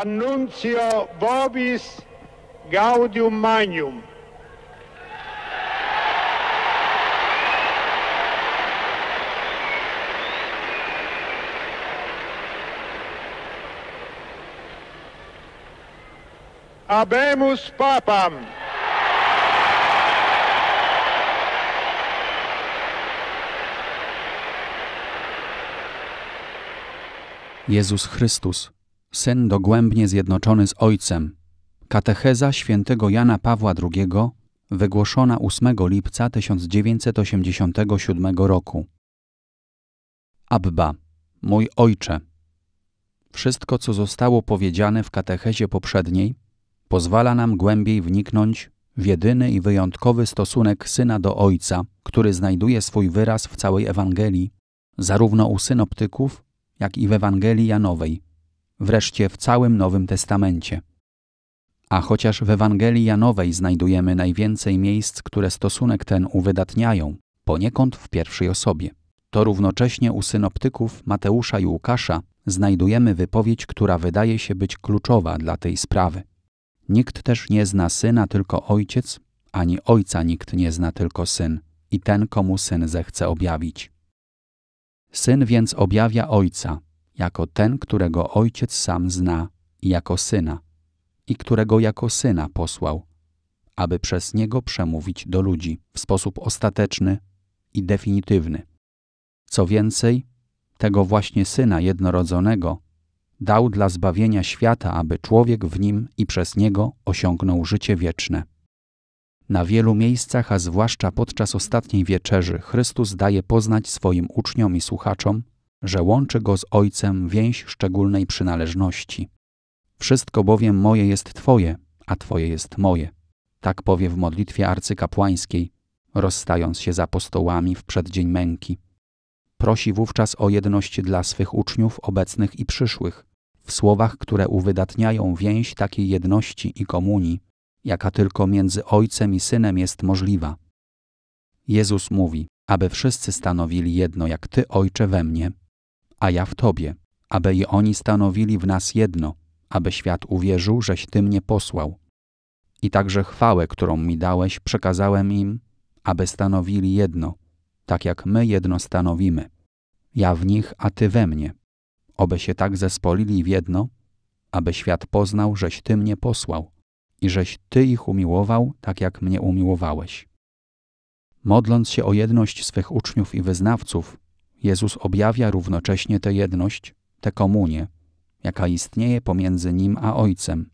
Annuncio Vobis Gaudium Magnum. Abemus Papam. Jezus Chrystus Syn dogłębnie zjednoczony z Ojcem. Katecheza świętego Jana Pawła II, wygłoszona 8 lipca 1987 roku. Abba, mój Ojcze. Wszystko, co zostało powiedziane w katechezie poprzedniej, pozwala nam głębiej wniknąć w jedyny i wyjątkowy stosunek syna do ojca, który znajduje swój wyraz w całej Ewangelii, zarówno u synoptyków, jak i w Ewangelii Janowej wreszcie w całym Nowym Testamencie. A chociaż w Ewangelii Janowej znajdujemy najwięcej miejsc, które stosunek ten uwydatniają, poniekąd w pierwszej osobie, to równocześnie u synoptyków Mateusza i Łukasza znajdujemy wypowiedź, która wydaje się być kluczowa dla tej sprawy. Nikt też nie zna syna, tylko ojciec, ani ojca nikt nie zna, tylko syn, i ten, komu syn zechce objawić. Syn więc objawia ojca, jako ten, którego ojciec sam zna jako syna i którego jako syna posłał, aby przez niego przemówić do ludzi w sposób ostateczny i definitywny. Co więcej, tego właśnie syna jednorodzonego dał dla zbawienia świata, aby człowiek w nim i przez niego osiągnął życie wieczne. Na wielu miejscach, a zwłaszcza podczas ostatniej wieczerzy, Chrystus daje poznać swoim uczniom i słuchaczom, że łączy go z Ojcem więź szczególnej przynależności. Wszystko bowiem moje jest Twoje, a Twoje jest moje. Tak powie w modlitwie arcykapłańskiej, rozstając się z apostołami w przeddzień męki. Prosi wówczas o jedność dla swych uczniów obecnych i przyszłych, w słowach, które uwydatniają więź takiej jedności i komunii, jaka tylko między Ojcem i Synem jest możliwa. Jezus mówi, aby wszyscy stanowili jedno jak Ty, Ojcze, we mnie a ja w Tobie, aby i oni stanowili w nas jedno, aby świat uwierzył, żeś Ty mnie posłał. I także chwałę, którą mi dałeś, przekazałem im, aby stanowili jedno, tak jak my jedno stanowimy. Ja w nich, a Ty we mnie. Oby się tak zespolili w jedno, aby świat poznał, żeś Ty mnie posłał i żeś Ty ich umiłował, tak jak mnie umiłowałeś. Modląc się o jedność swych uczniów i wyznawców, Jezus objawia równocześnie tę jedność, tę komunię, jaka istnieje pomiędzy Nim a Ojcem.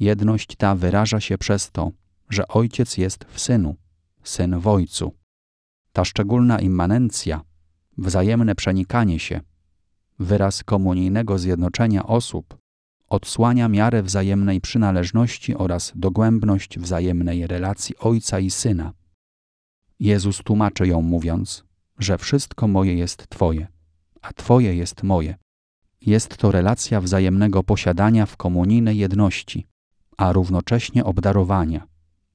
Jedność ta wyraża się przez to, że Ojciec jest w Synu, Syn w Ojcu. Ta szczególna immanencja, wzajemne przenikanie się, wyraz komunijnego zjednoczenia osób, odsłania miarę wzajemnej przynależności oraz dogłębność wzajemnej relacji Ojca i Syna. Jezus tłumaczy ją mówiąc – że wszystko moje jest Twoje, a Twoje jest moje. Jest to relacja wzajemnego posiadania w komunijnej jedności, a równocześnie obdarowania.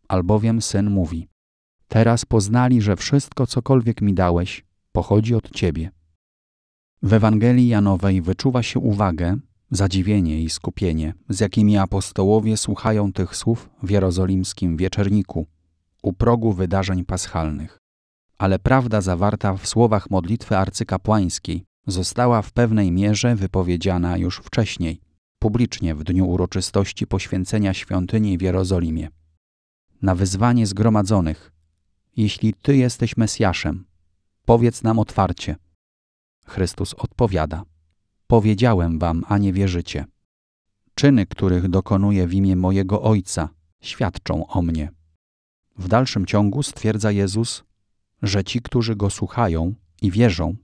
Albowiem syn mówi: Teraz poznali, że wszystko, cokolwiek mi dałeś, pochodzi od Ciebie. W Ewangelii Janowej wyczuwa się uwagę, zadziwienie i skupienie, z jakimi apostołowie słuchają tych słów w jerozolimskim wieczerniku, u progu wydarzeń paschalnych ale prawda zawarta w słowach modlitwy arcykapłańskiej została w pewnej mierze wypowiedziana już wcześniej, publicznie w dniu uroczystości poświęcenia świątyni w Jerozolimie. Na wyzwanie zgromadzonych: Jeśli Ty jesteś Mesjaszem, powiedz nam otwarcie. Chrystus odpowiada: Powiedziałem wam, a nie wierzycie. Czyny, których dokonuję w imię mojego Ojca, świadczą o mnie. W dalszym ciągu stwierdza Jezus, że ci, którzy go słuchają i wierzą,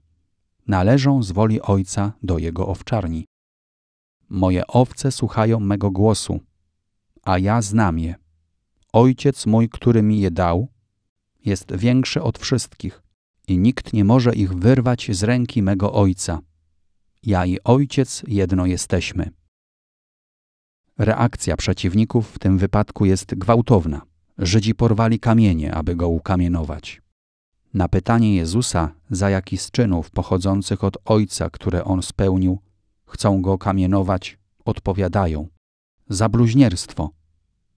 należą z woli Ojca do jego owczarni. Moje owce słuchają mego głosu, a ja znam je. Ojciec mój, który mi je dał, jest większy od wszystkich i nikt nie może ich wyrwać z ręki mego Ojca. Ja i Ojciec jedno jesteśmy. Reakcja przeciwników w tym wypadku jest gwałtowna. Żydzi porwali kamienie, aby go ukamienować. Na pytanie Jezusa, za jaki z czynów pochodzących od Ojca, które on spełnił, chcą go kamienować, odpowiadają: Za bluźnierstwo,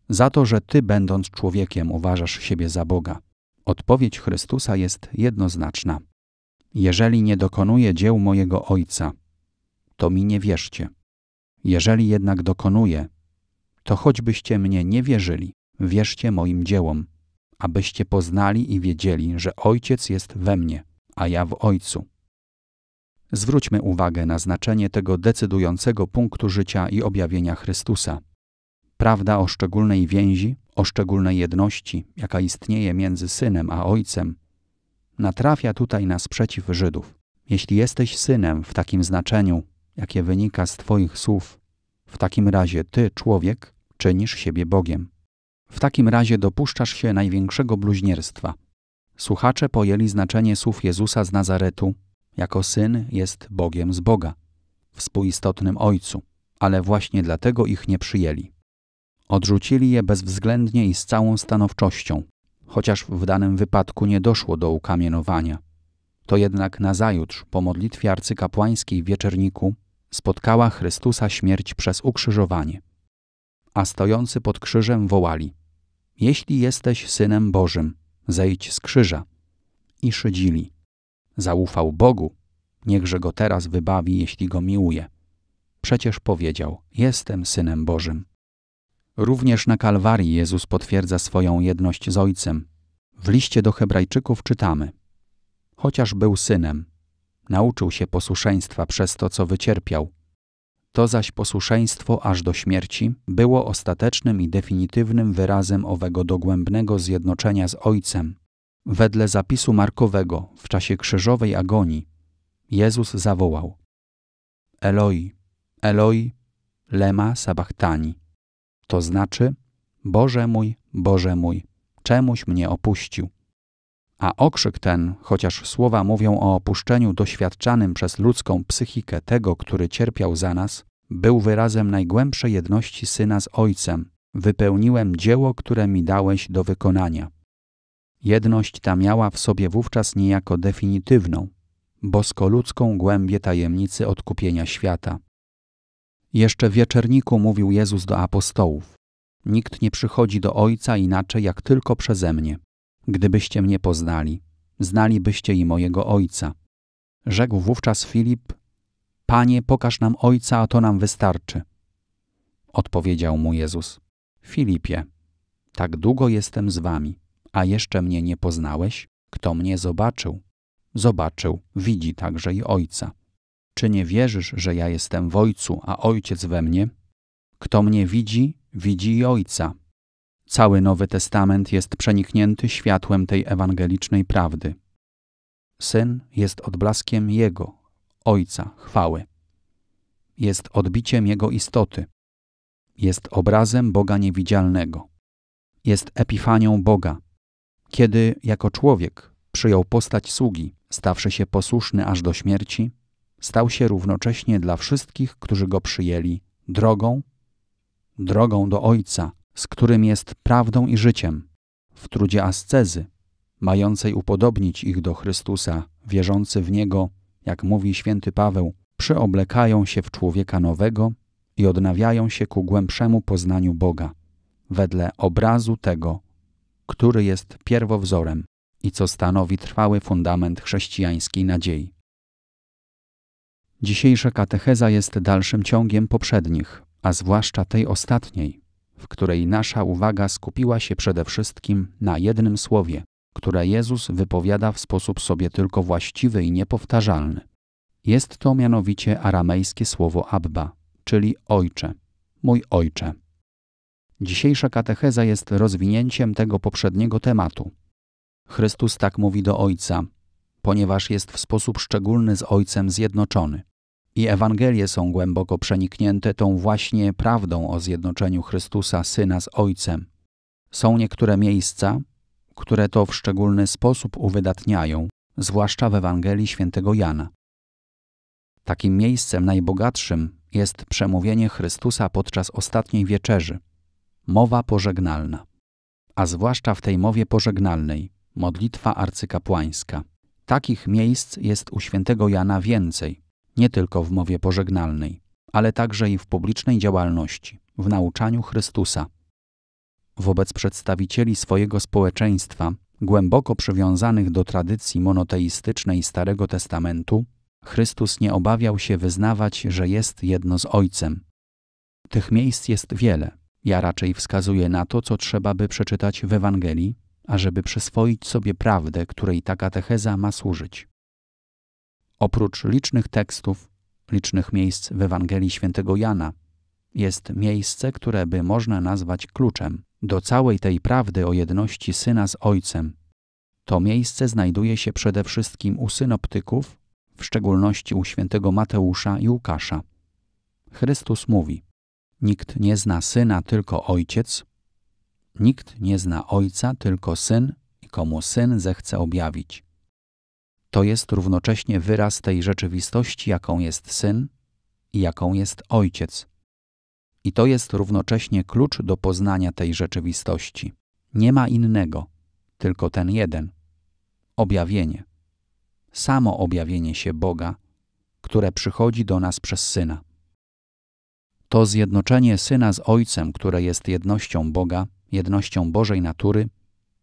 za to, że ty, będąc człowiekiem, uważasz siebie za Boga. Odpowiedź Chrystusa jest jednoznaczna: Jeżeli nie dokonuję dzieł mojego Ojca, to mi nie wierzcie. Jeżeli jednak dokonuję, to choćbyście mnie nie wierzyli, wierzcie moim dziełom abyście poznali i wiedzieli, że Ojciec jest we mnie, a ja w Ojcu. Zwróćmy uwagę na znaczenie tego decydującego punktu życia i objawienia Chrystusa. Prawda o szczególnej więzi, o szczególnej jedności, jaka istnieje między synem a ojcem, natrafia tutaj na sprzeciw Żydów. Jeśli jesteś synem w takim znaczeniu, jakie wynika z Twoich słów, w takim razie Ty, człowiek, czynisz siebie Bogiem. W takim razie dopuszczasz się największego bluźnierstwa. Słuchacze pojęli znaczenie słów Jezusa z Nazaretu, jako syn jest Bogiem z Boga, współistotnym Ojcu, ale właśnie dlatego ich nie przyjęli. Odrzucili je bezwzględnie i z całą stanowczością, chociaż w danym wypadku nie doszło do ukamienowania. To jednak nazajutrz, po modlitwie arcykapłańskiej w Wieczerniku, spotkała Chrystusa śmierć przez ukrzyżowanie a stojący pod krzyżem wołali: Jeśli jesteś synem Bożym, zejdź z krzyża. I szydzili: Zaufał Bogu, niechże go teraz wybawi, jeśli go miłuje. Przecież powiedział: Jestem synem Bożym. Również na Kalwarii Jezus potwierdza swoją jedność z Ojcem. W liście do Hebrajczyków czytamy: Chociaż był synem, nauczył się posłuszeństwa przez to, co wycierpiał to zaś posłuszeństwo aż do śmierci było ostatecznym i definitywnym wyrazem owego dogłębnego zjednoczenia z Ojcem. Wedle zapisu Markowego w czasie krzyżowej agonii Jezus zawołał: Eloi, Eloi, lema sabachtani. To znaczy: Boże mój, Boże mój, czemuś mnie opuścił. A okrzyk ten, chociaż słowa mówią o opuszczeniu doświadczanym przez ludzką psychikę tego, który cierpiał za nas, był wyrazem najgłębszej jedności syna z ojcem. Wypełniłem dzieło, które mi dałeś do wykonania. Jedność ta miała w sobie wówczas niejako definitywną, bosko-ludzką głębię tajemnicy odkupienia świata. Jeszcze w wieczerniku mówił Jezus do apostołów: Nikt nie przychodzi do Ojca inaczej jak tylko przeze mnie. Gdybyście mnie poznali, znalibyście i mojego Ojca. Rzekł wówczas Filip, Panie, pokaż nam Ojca, a to nam wystarczy. Odpowiedział mu Jezus, Filipie, tak długo jestem z wami, a jeszcze mnie nie poznałeś? Kto mnie zobaczył? Zobaczył, widzi także i Ojca. Czy nie wierzysz, że ja jestem w Ojcu, a Ojciec we mnie? Kto mnie widzi, widzi i Ojca. Cały Nowy Testament jest przeniknięty światłem tej ewangelicznej prawdy. Syn jest odblaskiem Jego, Ojca, chwały. Jest odbiciem Jego istoty. Jest obrazem Boga niewidzialnego. Jest epifanią Boga. Kiedy jako człowiek przyjął postać sługi, stawszy się posłuszny aż do śmierci, stał się równocześnie dla wszystkich, którzy go przyjęli, drogą, drogą do Ojca, z którym jest prawdą i życiem, w trudzie ascezy, mającej upodobnić ich do Chrystusa, wierzący w Niego, jak mówi święty Paweł, przyoblekają się w człowieka nowego i odnawiają się ku głębszemu poznaniu Boga, wedle obrazu tego, który jest pierwowzorem i co stanowi trwały fundament chrześcijańskiej nadziei. Dzisiejsza katecheza jest dalszym ciągiem poprzednich, a zwłaszcza tej ostatniej, w której nasza uwaga skupiła się przede wszystkim na jednym słowie, które Jezus wypowiada w sposób sobie tylko właściwy i niepowtarzalny. Jest to mianowicie aramejskie słowo abba, czyli ojcze, mój ojcze. Dzisiejsza katecheza jest rozwinięciem tego poprzedniego tematu. Chrystus tak mówi do Ojca, ponieważ jest w sposób szczególny z Ojcem zjednoczony i Ewangelie są głęboko przeniknięte tą właśnie prawdą o zjednoczeniu Chrystusa, Syna z Ojcem. Są niektóre miejsca, które to w szczególny sposób uwydatniają, zwłaszcza w Ewangelii świętego Jana. Takim miejscem najbogatszym jest przemówienie Chrystusa podczas ostatniej wieczerzy, mowa pożegnalna, a zwłaszcza w tej mowie pożegnalnej, modlitwa arcykapłańska. Takich miejsc jest u świętego Jana więcej – nie tylko w mowie pożegnalnej, ale także i w publicznej działalności, w nauczaniu Chrystusa. Wobec przedstawicieli swojego społeczeństwa, głęboko przywiązanych do tradycji monoteistycznej Starego Testamentu, Chrystus nie obawiał się wyznawać, że jest jedno z Ojcem. Tych miejsc jest wiele. Ja raczej wskazuję na to, co trzeba by przeczytać w Ewangelii, ażeby przyswoić sobie prawdę, której taka katecheza ma służyć. Oprócz licznych tekstów, licznych miejsc w Ewangelii Świętego Jana, jest miejsce, które by można nazwać kluczem do całej tej prawdy o jedności Syna z Ojcem. To miejsce znajduje się przede wszystkim u synoptyków, w szczególności u świętego Mateusza i Łukasza. Chrystus mówi: Nikt nie zna syna, tylko ojciec. Nikt nie zna ojca, tylko syn i komu syn zechce objawić to jest równocześnie wyraz tej rzeczywistości, jaką jest syn i jaką jest ojciec. I to jest równocześnie klucz do poznania tej rzeczywistości. Nie ma innego, tylko ten jeden objawienie, samo objawienie się Boga, które przychodzi do nas przez syna. To zjednoczenie syna z Ojcem, które jest jednością Boga, jednością Bożej natury,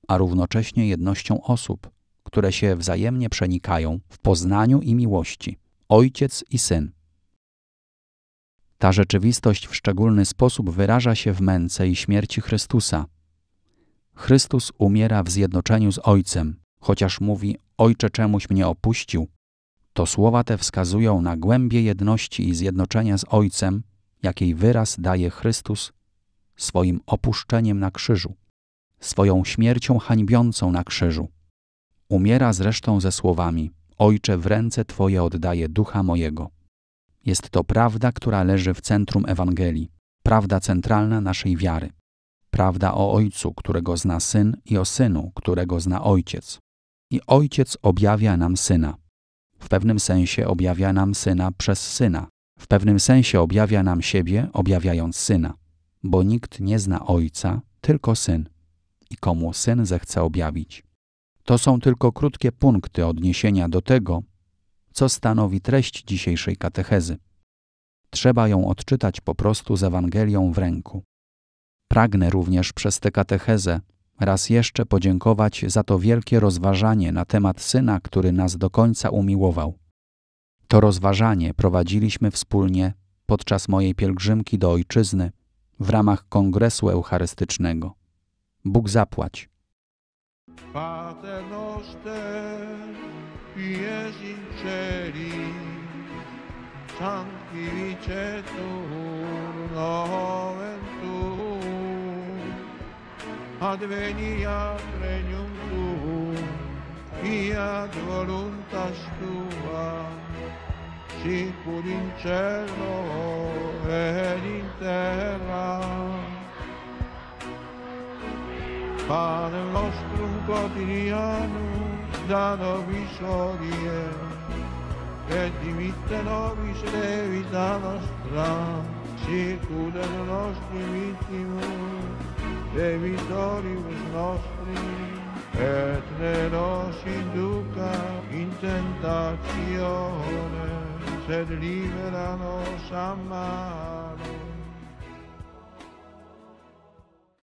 a równocześnie jednością osób które się wzajemnie przenikają w poznaniu i miłości, ojciec i syn. Ta rzeczywistość w szczególny sposób wyraża się w męce i śmierci Chrystusa. Chrystus umiera w zjednoczeniu z Ojcem, chociaż mówi: Ojcze, czemuś mnie opuścił. To słowa te wskazują na głębie jedności i zjednoczenia z Ojcem, jakiej wyraz daje Chrystus swoim opuszczeniem na krzyżu, swoją śmiercią hańbiącą na krzyżu. Umiera zresztą ze słowami: Ojcze, w ręce Twoje oddaję ducha mojego. Jest to prawda, która leży w centrum Ewangelii, prawda centralna naszej wiary. Prawda o Ojcu, którego zna syn, i o synu, którego zna ojciec. I ojciec objawia nam syna. W pewnym sensie objawia nam syna przez syna. W pewnym sensie objawia nam siebie, objawiając syna. Bo nikt nie zna ojca, tylko syn. I komu syn zechce objawić, to są tylko krótkie punkty odniesienia do tego, co stanowi treść dzisiejszej katechezy. Trzeba ją odczytać po prostu z Ewangelią w ręku. Pragnę również przez tę katechezę raz jeszcze podziękować za to wielkie rozważanie na temat Syna, który nas do końca umiłował. To rozważanie prowadziliśmy wspólnie podczas mojej pielgrzymki do Ojczyzny w ramach Kongresu Eucharystycznego. Bóg zapłać. Pater noster, ies in celi, sanctificetur nomen tuum, adveniat regnum tuum, fiat voluntas tua, sicur in cielo ed in terra. pane nostro quotidiano, da nobis odie, e dimitte nobis levita nostra, circude le nostre vittime, e vittoribus nostri, et ne nos induca in tentazione, sed libera nos a